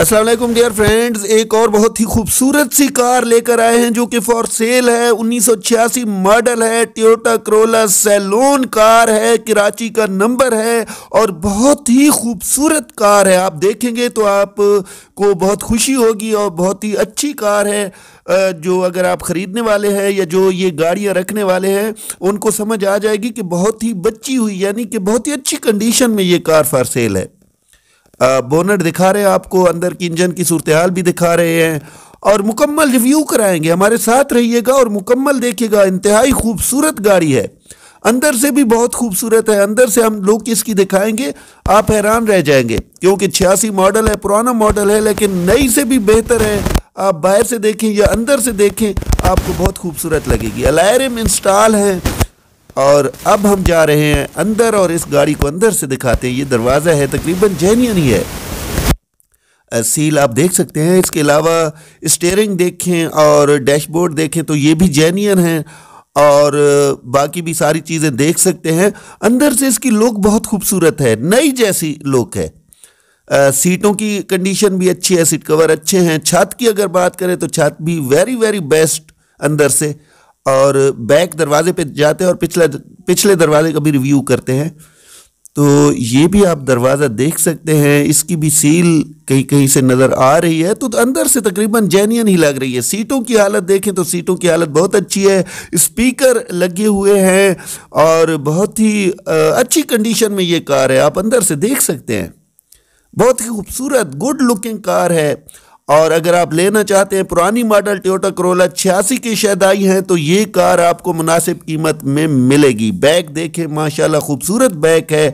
Aslam dear friends एक और बहुत ही खूबसूरत सी कार लेकर आए हैं जो कि फॉर सेल है छियासी मॉडल है टोयोटा करोला सैलोन कार है कराची का नंबर है और बहुत ही खूबसूरत कार है आप देखेंगे तो आप को बहुत खुशी होगी और बहुत ही अच्छी कार है जो अगर आप ख़रीदने वाले हैं या जो ये गाड़ियाँ रखने वाले हैं उनको समझ आ जाएगी कि बहुत ही बच्ची हुई यानी कि बहुत ही अच्छी कंडीशन में ये कार फॉर सेल है बोनट दिखा रहे हैं आपको अंदर की इंजन की सूरत हाल भी दिखा रहे हैं और मुकम्मल रिव्यू कराएंगे हमारे साथ रहिएगा और मुकम्मल देखिएगा इंतहाई खूबसूरत गाड़ी है अंदर से भी बहुत खूबसूरत है अंदर से हम लोग इसकी दिखाएंगे आप हैरान रह जाएंगे क्योंकि छियासी मॉडल है पुराना मॉडल है लेकिन नई से भी बेहतर है आप बाहर से देखें या अंदर से देखें आपको बहुत खूबसूरत लगेगी अलायरम इंस्टॉल हैं और अब हम जा रहे हैं अंदर और इस गाड़ी को अंदर से दिखाते हैं ये दरवाज़ा है तकरीबन जैनियन ही है सील आप देख सकते हैं इसके अलावा स्टेयरिंग देखें और डैशबोर्ड देखें तो ये भी जैनियन है और बाकी भी सारी चीज़ें देख सकते हैं अंदर से इसकी लुक बहुत खूबसूरत है नई जैसी लुक है आ, सीटों की कंडीशन भी अच्छी है सीट कवर अच्छे हैं छत की अगर बात करें तो छत भी वेरी वेरी बेस्ट अंदर से और बैक दरवाजे पे जाते हैं और पिछले पिछले दरवाजे का भी रिव्यू करते हैं तो ये भी आप दरवाज़ा देख सकते हैं इसकी भी सील कहीं कहीं से नज़र आ रही है तो अंदर से तकरीबन जैनियन ही लग रही है सीटों की हालत देखें तो सीटों की हालत बहुत अच्छी है स्पीकर लगे हुए हैं और बहुत ही अच्छी कंडीशन में ये कार है आप अंदर से देख सकते हैं बहुत ही खूबसूरत गुड लुकिंग कार है और अगर आप लेना चाहते हैं पुरानी मॉडल टोटा करोला छियासी की शायद आई तो ये कार आपको मुनासिब कीमत में मिलेगी बैग देखें माशाल्लाह खूबसूरत बैग है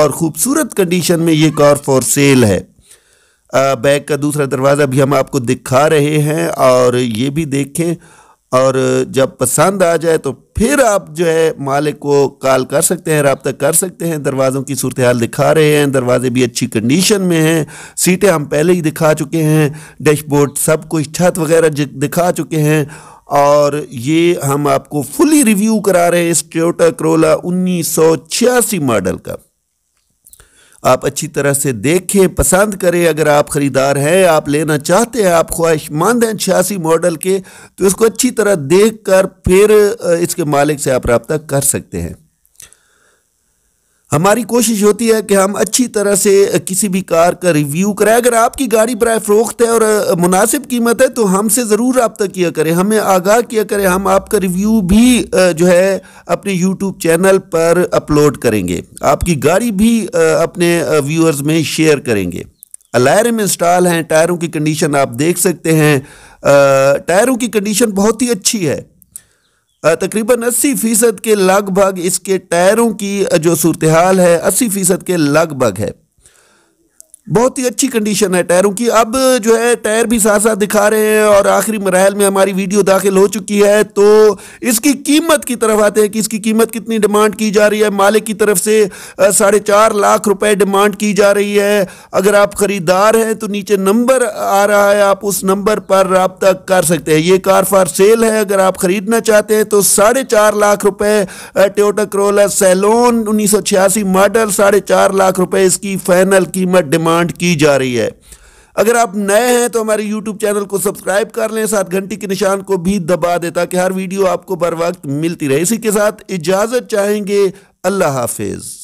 और ख़ूबसूरत कंडीशन में ये कार फॉर सेल है बैग का दूसरा दरवाज़ा भी हम आपको दिखा रहे हैं और ये भी देखें और जब पसंद आ जाए तो फिर आप जो है मालिक को कॉल कर सकते हैं रबता कर सकते हैं दरवाज़ों की सूरत हाल दिखा रहे हैं दरवाजे भी अच्छी कंडीशन में हैं सीटें हम पहले ही दिखा चुके हैं डैशबोर्ड सब कुछ छत वगैरह दिखा चुके हैं और ये हम आपको फुली रिव्यू करा रहे हैं इस टोटा करोला उन्नीस मॉडल का आप अच्छी तरह से देखें पसंद करें अगर आप ख़रीदार हैं आप लेना चाहते हैं आप ख्वाहिशमंद हैं छियासी मॉडल के तो इसको अच्छी तरह देख कर फिर इसके मालिक से आप रबता कर सकते हैं हमारी कोशिश होती है कि हम अच्छी तरह से किसी भी कार का रिव्यू कराएं अगर आपकी गाड़ी बर फरोख्त है और मुनासिब कीमत है तो हमसे ज़रूर रबता किया करें हमें आगाह किया करें हम आपका रिव्यू भी जो है अपने यूट्यूब चैनल पर अपलोड करेंगे आपकी गाड़ी भी अपने व्यूअर्स में शेयर करेंगे अलायर में इंस्टॉल हैं टायरों की कंडीशन आप देख सकते हैं टायरों की कंडीशन बहुत ही अच्छी है तकरीबन 80 फ़ीसद के लगभग इसके टायरों की जो सूरत हाल है 80 फ़ीसद के लगभग है बहुत ही अच्छी कंडीशन है टायरों की अब जो है टायर भी साथ साथ दिखा रहे हैं और आखिरी मरहल में हमारी वीडियो दाखिल हो चुकी है तो इसकी कीमत की तरफ आते हैं कि इसकी कीमत कितनी डिमांड की जा रही है मालिक की तरफ से साढ़े चार लाख रुपए डिमांड की जा रही है अगर आप ख़रीदार हैं तो नीचे नंबर आ रहा है आप उस नंबर पर रबता कर सकते हैं ये कार फार सेल है अगर आप ख़रीदना चाहते हैं तो साढ़े चार लाख रुपये टोटा करोला सैलोन उन्नीस सौ छियासी मॉडल साढ़े चार लाख रुपये इसकी फाइनल कीमत डिमांड डिमांड की जा रही है अगर आप नए हैं तो हमारे यूट्यूब चैनल को सब्सक्राइब कर लें साथ घंटी के निशान को भी दबा दें ताकि हर वीडियो आपको बर वक्त मिलती रहे इसी के साथ इजाज़त चाहेंगे अल्लाह हाफिज़